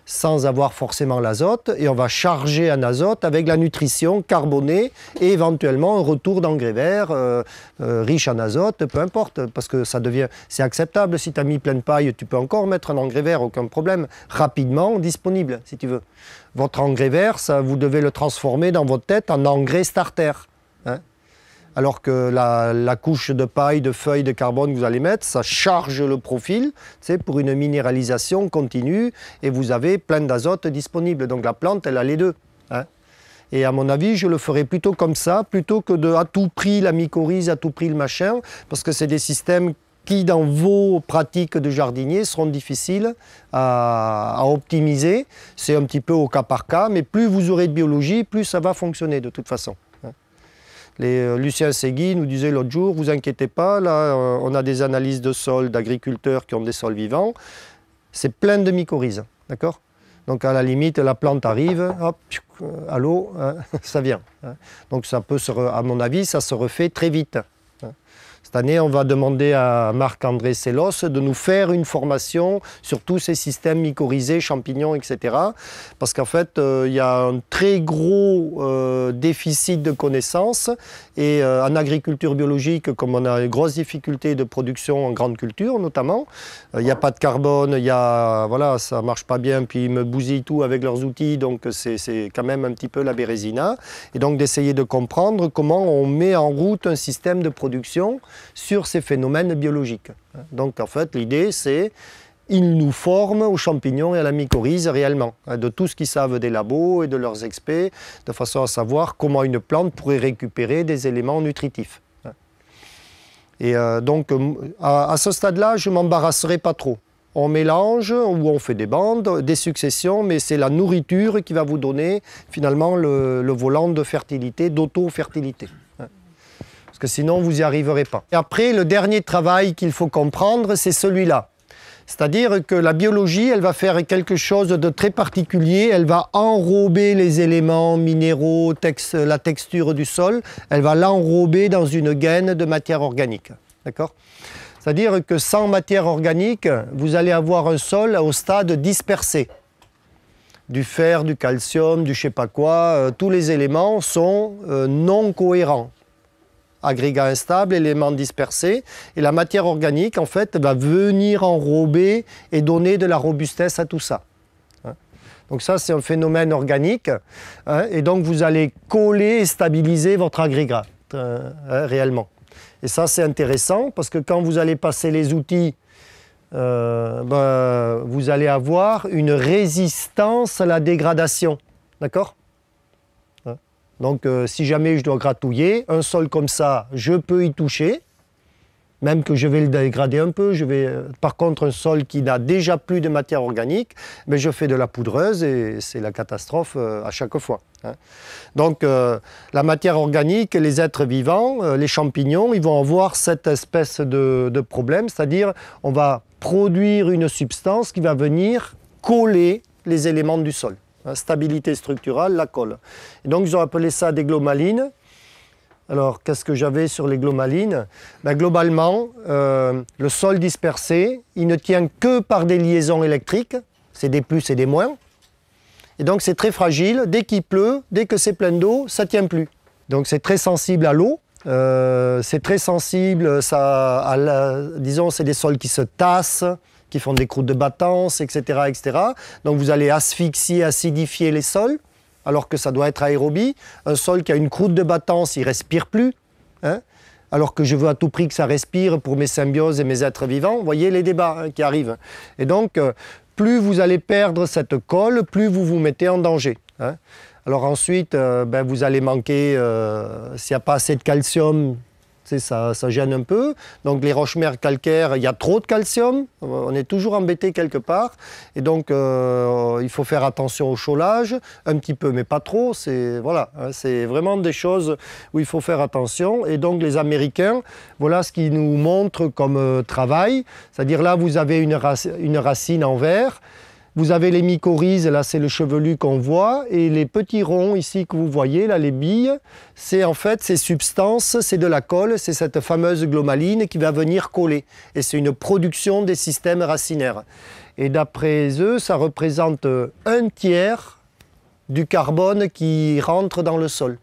sans avoir forcément l'azote et on va charger un azote avec la nutrition carbonée et éventuellement un retour d'engrais vert euh, euh, riche en azote, peu importe, parce que ça devient, c'est acceptable. Si tu as mis plein de paille, tu peux encore mettre un engrais vert, aucun problème, rapidement disponible si tu veux. Votre engrais vert, vous devez le transformer dans votre tête en engrais starter alors que la, couche de paille, de feuilles de carbone que vous allez mettre, ça charge le profil c'est pour une minéralisation continue et vous avez plein d'azote disponible. Donc la plante, elle a les deux. Hein. Et à mon avis, je le ferai plutôt comme ça, plutôt que de à tout prix la mycorhize, à tout prix le machin, parce que c'est des systèmes qui, dans vos pratiques de jardinier, seront difficiles à optimiser. C'est un petit peu au cas par cas, mais plus vous aurez de biologie, plus ça va fonctionner de toute façon. Euh, Lucien Segui nous disait l'autre jour, vous inquiétez pas, là euh, on a des analyses de sols d'agriculteurs qui ont des sols vivants, c'est plein de mycorhizes, d'accord donc à la limite, la plante arrive, hop, euh, à l'eau, hein, [laughs] ça vient. Hein. Donc ça peut se, à mon avis, ça se refait très vite on va demander à Marc-André Sélos de nous faire une formation sur tous ces systèmes mycorhizés, champignons, etc. Parce qu'en fait, euh, il y a un très gros euh, déficit de connaissances. Et euh, en agriculture biologique, comme on a une grosse difficulté de production en grande culture, notamment, il n'y a pas de carbone, il y a, voilà, ça marche pas bien, puis ils me bousillent tout avec leurs outils, donc c'est quand même un petit peu la bérésina. Et donc d'essayer de comprendre comment on met en route un système de production sur ces phénomènes biologiques. Donc en fait, l'idée, c'est ils nous forment aux champignons et à la mycorhize réellement, hein, de tout ce qu'ils savent des labos et de leurs experts, de façon à savoir comment une plante pourrait récupérer des éléments nutritifs. Et euh, donc, à, ce stade-là, je m'embarrasserai pas trop. On mélange ou on fait des bandes, des successions, mais c'est la nourriture qui va vous donner finalement le, le volant de fertilité, d'auto-fertilité parce que sinon vous n'y arriverez pas. après, le dernier travail qu'il faut comprendre, c'est celui-là. C'est-à-dire que la biologie, elle va faire quelque chose de très particulier, elle va enrober les éléments minéraux, la texture du sol, elle va l'enrober dans une gaine de matière organique. D'accord C'est-à-dire que sans matière organique, vous allez avoir un sol au stade dispersé. Du fer, du calcium, du je sais pas quoi, euh, tous les éléments sont euh, non cohérents agrégat instable, éléments dispersés. Et la matière organique, en fait, va venir enrober et donner de la robustesse à tout ça. Hein. Donc ça, c'est un phénomène organique. Hein, et donc, vous allez coller et stabiliser votre agrégat euh, euh, réellement. Et ça, c'est intéressant parce que quand vous allez passer les outils, euh, ben, vous allez avoir une résistance à la dégradation. D'accord donc euh, si jamais je dois gratouiller, un sol comme ça, je peux y toucher, même que je vais le dégrader un peu. Je vais, euh, par contre, un sol qui n'a déjà plus de matière organique, mais je fais de la poudreuse et c'est la catastrophe euh, à chaque fois. Hein. Donc la matière organique, les êtres vivants, les champignons, ils vont avoir cette espèce de, de problème, c'est-à-dire on va produire une substance qui va venir coller les éléments du sol stabilité structurale, la colle. Et donc ils ont appelé ça des glomalines. Alors qu'est-ce que j'avais sur les glomalines ben, Globalement, euh, le sol dispersé, il ne tient que par des liaisons électriques, c'est des plus et des moins. Et donc c'est très fragile, dès qu'il pleut, dès que c'est plein d'eau, ça ne tient plus. Donc c'est très sensible à l'eau, euh, c'est très sensible, à la, disons c'est des sols qui se tassent, qui font des croûtes de battance, etc., etc. Donc vous allez asphyxier, acidifier les sols, alors que ça doit être aérobie. Un sol qui a une croûte de battance, il respire plus. Hein, alors que je veux à tout prix que ça respire pour mes symbioses et mes êtres vivants. Vous voyez les débats hein, qui arrivent. Et donc, euh, plus vous allez perdre cette colle, plus vous vous mettez en danger. Hein. Alors ensuite, euh, ben vous allez manquer, euh, s'il n'y a pas assez de calcium, ça, gêne un peu. Donc les roches mères calcaires, il y a trop de calcium, on est toujours embêté quelque part. Et donc euh, il faut faire attention au chaulage, un petit peu, mais pas trop. C'est voilà, hein, vraiment des choses où il faut faire attention. Et donc les Américains, voilà ce qu'ils nous montrent comme euh, travail. C'est-à-dire là, vous avez une, une racine en verre. Vous avez les mycorhizes, là c'est le chevelu qu'on voit, et les petits ronds ici que vous voyez, là les billes, c'est en fait ces substances, c'est de la colle, c'est cette fameuse glomaline qui va venir coller. Et c'est une production des systèmes racinaires. Et d'après eux, ça représente euh, un tiers du carbone qui rentre dans le sol.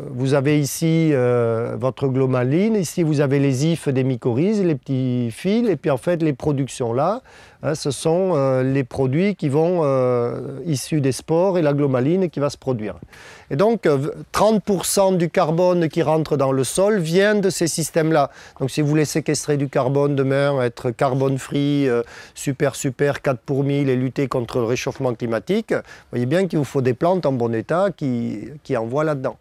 Euh, vous avez ici euh, votre glomaline, ici vous avez les ifs des mycorhizes, les petits fils, et puis en fait les productions là, hein, ce sont euh, les produits qui vont issus des spores et la glomaline qui va se produire. Et donc 30% du carbone qui rentre dans le sol vient de ces systèmes-là. Donc si vous voulez séquestrer du carbone demain, être carbone free, super super 4 pour 1000 et lutter contre le réchauffement climatique, vous voyez bien qu'il vous faut des plantes en bon état qui, qui envoient là-dedans.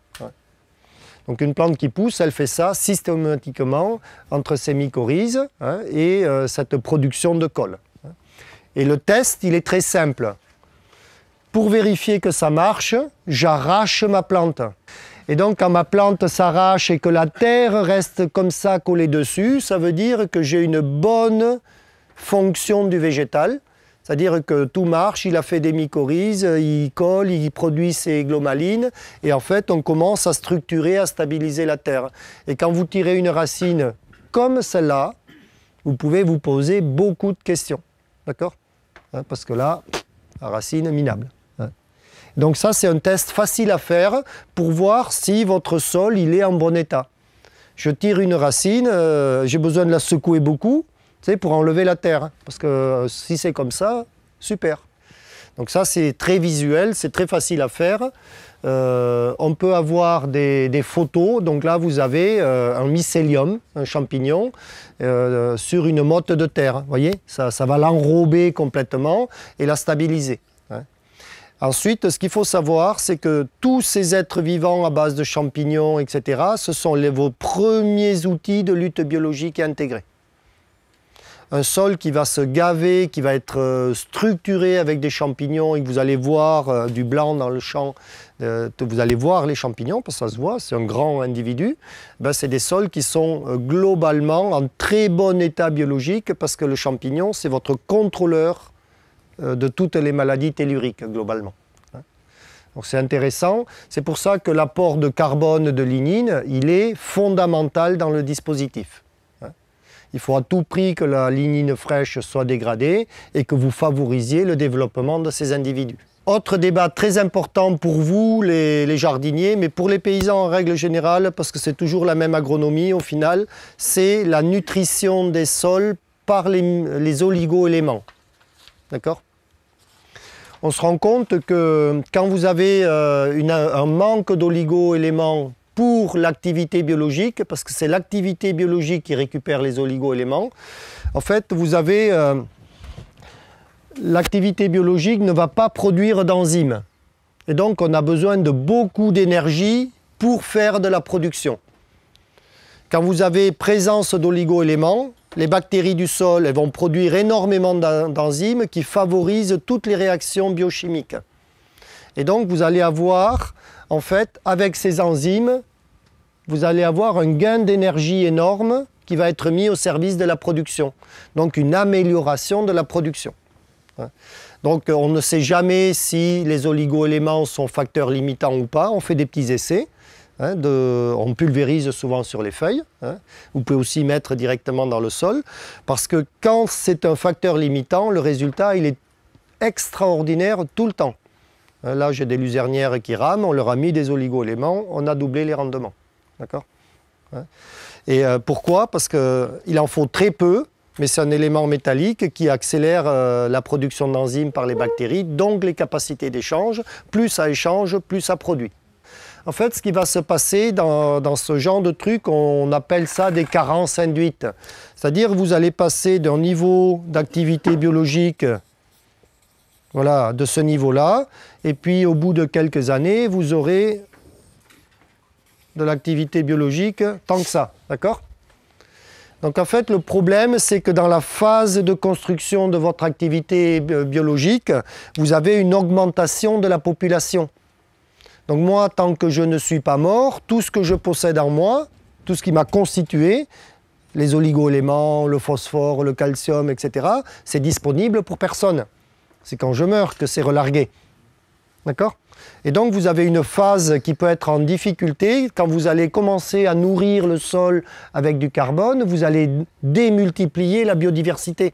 Donc une plante qui pousse, elle fait ça systématiquement entre ses mycorhizes hein, et euh, cette production de colle. Hein. Et le test, il est très simple. Pour vérifier que ça marche, j'arrache ma plante. Et donc quand ma plante s'arrache et que la terre reste comme ça collée dessus, ça veut dire que j'ai une bonne fonction du végétal c'est-à-dire que tout marche, il a fait des mycorhizes, il colle, il produit ses glomalines, et en fait, on commence à structurer, à stabiliser la terre. Et quand vous tirez une racine comme celle-là, vous pouvez vous poser beaucoup de questions. D'accord hein, Parce que là, la racine est minable. Hein. Donc ça, c'est un test facile à faire pour voir si votre sol, il est en bon état. Je tire une racine, euh, j'ai besoin de la secouer beaucoup, pour enlever la terre. Hein. parce que euh, si c'est comme ça, super. Donc ça, c'est très visuel, c'est très facile à faire. Euh, on peut avoir des, photos. Donc là, vous avez euh, un mycélium, un champignon, sur une motte de terre. Vous voyez, ça, va l'enrober complètement et la stabiliser. Hein. Ensuite, ce qu'il faut savoir, c'est que tous ces êtres vivants à base de champignons, etc., ce sont vos premiers outils de lutte biologique intégrée un sol qui va se gaver, qui va être euh, structuré avec des champignons et que vous allez voir euh, du blanc dans le champ, euh, vous allez voir les champignons parce que ça se voit, c'est un grand individu, ben, c'est des sols qui sont globalement en très bon état biologique parce que le champignon, c'est votre contrôleur de toutes les maladies telluriques globalement. Hein. Donc c'est intéressant. C'est pour ça que l'apport de carbone, de lignine, il est fondamental dans le dispositif. Il faut à tout prix que la lignine fraîche soit dégradée et que vous favorisiez le développement de ces individus. Autre débat très important pour vous, les, jardiniers, mais pour les paysans en règle générale, parce que c'est toujours la même agronomie au final, c'est la nutrition des sols par les, oligo-éléments. D'accord On se rend compte que quand vous avez euh, un manque d'oligo-éléments pour l'activité biologique, parce que c'est l'activité biologique qui récupère les oligoéléments. En fait, vous avez... Euh, l'activité biologique ne va pas produire d'enzymes. Et donc, on a besoin de beaucoup d'énergie pour faire de la production. Quand vous avez présence d'oligoéléments, les bactéries du sol elles vont produire énormément d'enzymes qui favorisent toutes les réactions biochimiques. Et donc, vous allez avoir, en fait, avec ces enzymes, vous allez avoir un gain d'énergie énorme qui va être mis au service de la production. Donc une amélioration de la production. Hein. Donc euh, on ne sait jamais si les oligoéléments sont facteurs limitants ou pas. On fait des petits essais. Hein, on pulvérise souvent sur les feuilles. Hein. Vous pouvez aussi mettre directement dans le sol. Parce que quand c'est un facteur limitant, le résultat, il est extraordinaire tout le temps. Là, j'ai des luzernières qui rament, on leur a mis des oligo-éléments, on a doublé les rendements. D'accord Et euh, pourquoi Parce qu'il en faut très peu, mais c'est un élément métallique qui accélère euh, la production d'enzymes par les bactéries, donc les capacités d'échange. Plus ça échange, plus ça produit. En fait, ce qui va se passer dans, dans ce genre de truc, on appelle ça des carences induites. C'est-à-dire, vous allez passer d'un niveau d'activité biologique voilà, de ce niveau-là. Et puis, au bout de quelques années, vous aurez de l'activité biologique tant que ça, d'accord donc en fait, le problème, c'est que dans la phase de construction de votre activité euh, biologique, vous avez une augmentation de la population. Donc moi, tant que je ne suis pas mort, tout ce que je possède en moi, tout ce qui m'a constitué, les oligoéléments, le phosphore, le calcium, etc., c'est disponible pour personne. C'est quand je meurs que c'est relargué. D'accord et donc vous avez une phase qui peut être en difficulté. Quand vous allez commencer à nourrir le sol avec du carbone, vous allez démultiplier la biodiversité.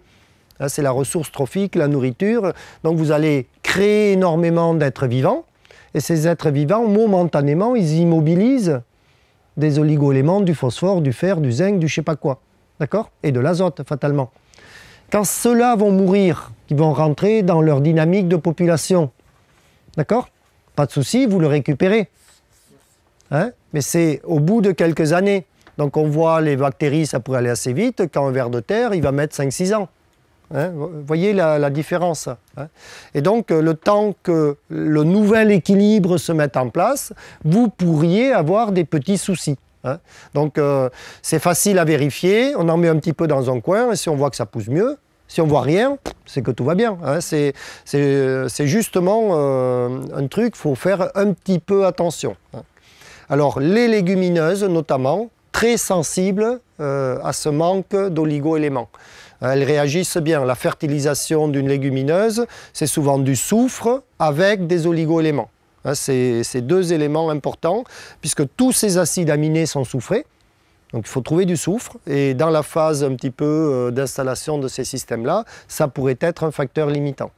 C'est la ressource trophique, la nourriture. Donc vous allez créer énormément d'êtres vivants. Et ces êtres vivants, momentanément, ils immobilisent des oligoéléments, du phosphore, du fer, du zinc, du je sais pas quoi. D'accord Et de l'azote, fatalement. Quand ceux-là vont mourir, ils vont rentrer dans leur dynamique de population. D'accord pas de souci, vous le récupérez. Hein? Mais c'est au bout de quelques années. Donc on voit les bactéries, ça pourrait aller assez vite. Quand un ver de terre, il va mettre 5-6 ans. Hein? Vous voyez la, différence. Hein? Et donc le temps que le nouvel équilibre se mette en place, vous pourriez avoir des petits soucis. Donc euh, c'est facile à vérifier, on en met un petit peu dans un coin et si on voit que ça pousse mieux, si on voit rien, c'est que tout va bien. Hein. C'est justement euh, un truc, faut faire un petit peu attention. Hein. Alors les légumineuses notamment, très sensibles euh, à ce manque d'oligo-éléments. Hein. Elles réagissent bien. La fertilisation d'une légumineuse, c'est souvent du soufre avec des oligo-éléments. c'est deux éléments importants, puisque tous ces acides aminés sont soufrés. Donc il faut trouver du soufre et dans la phase un petit peu euh, d'installation de ces systèmes-là, ça pourrait être un facteur limitant.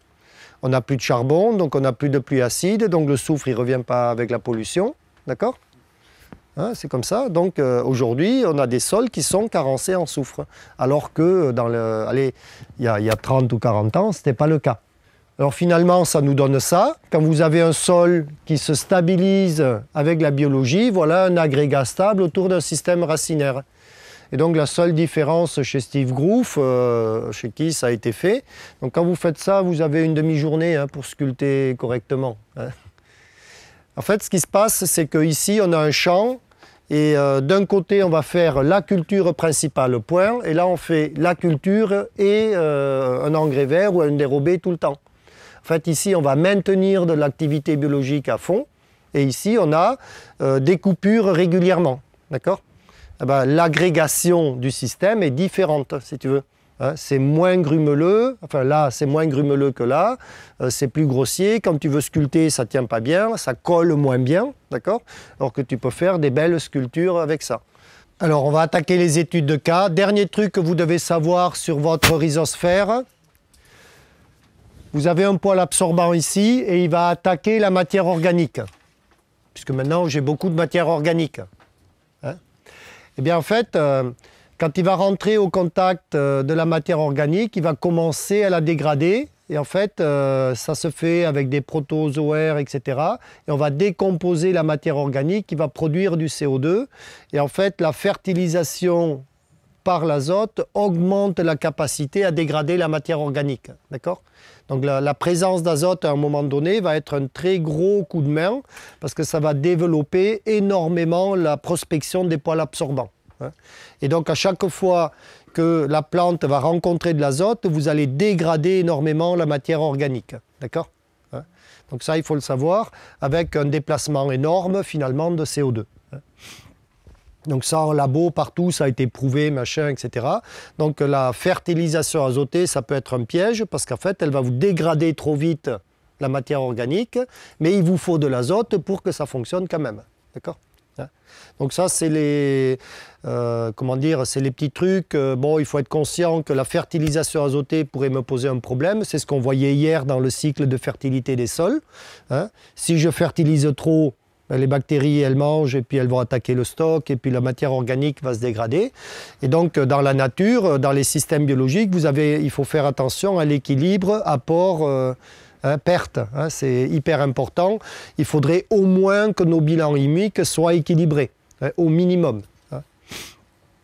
On n'a plus de charbon, donc on n'a plus de pluie acide, donc le soufre il revient pas avec la pollution, d'accord hein, C'est comme ça. Donc euh, aujourd'hui, on a des sols qui sont carencés en soufre, alors que euh, il y, y, a 30 ou 40 ans, ce n'était pas le cas. Alors finalement, ça nous donne ça. Quand vous avez un sol qui se stabilise avec la biologie, voilà un agrégat stable autour d'un système racinaire. Et donc la seule différence chez Steve Groof, euh, chez qui ça a été fait, donc quand vous faites ça, vous avez une demi-journée hein, pour sculpter correctement. Hein. En fait, ce qui se passe, c'est qu'ici, on a un champ, et euh, d'un côté, on va faire la culture principale, point, et là, on fait la culture et euh, un engrais vert ou un dérobé tout le temps. En fait, ici, on va maintenir de l'activité biologique à fond, et ici, on a euh, des coupures régulièrement. D'accord eh ben, L'agrégation du système est différente, si tu veux. Hein, c'est moins grumeleux, enfin là, c'est moins grumeleux que là, euh, c'est plus grossier. Quand tu veux sculpter, ça ne tient pas bien, ça colle moins bien, d'accord Alors que tu peux faire des belles sculptures avec ça. Alors, on va attaquer les études de cas. Dernier truc que vous devez savoir sur votre rhizosphère, vous avez un poil absorbant ici et il va attaquer la matière organique. Puisque maintenant, j'ai beaucoup de matière organique. Hein. eh bien, en fait, euh, quand il va rentrer au contact euh, de la matière organique, il va commencer à la dégrader. Et en fait, euh, ça se fait avec des protozoaires, etc. Et on va décomposer la matière organique qui va produire du CO2. Et en fait, la fertilisation par l'azote augmente la capacité à dégrader la matière organique. D'accord donc la, présence d'azote à un moment donné va être un très gros coup de main parce que ça va développer énormément la prospection des poils absorbants. Hein. Et donc à chaque fois que la plante va rencontrer de l'azote, vous allez dégrader énormément la matière organique. D'accord hein. donc ça, il faut le savoir, avec un déplacement énorme finalement de CO2. Donc ça, en labo, partout, ça a été prouvé, machin, etc. Donc euh, la fertilisation azotée, ça peut être un piège parce qu'en fait, elle va vous dégrader trop vite la matière organique, mais il vous faut de l'azote pour que ça fonctionne quand même. D'accord hein donc ça, c'est les, euh, comment dire, c'est les petits trucs. Euh, bon, il faut être conscient que la fertilisation azotée pourrait me poser un problème. C'est ce qu'on voyait hier dans le cycle de fertilité des sols. Hein. si je fertilise trop, ben, les bactéries, elles mangent et puis elles vont attaquer le stock et puis la matière organique va se dégrader. Et donc, euh, dans la nature, euh, dans les systèmes biologiques, vous avez, il faut faire attention à l'équilibre apport. Euh, hein, perte, hein, c'est hyper important. Il faudrait au moins que nos bilans chimiques soient équilibrés, hein, au minimum.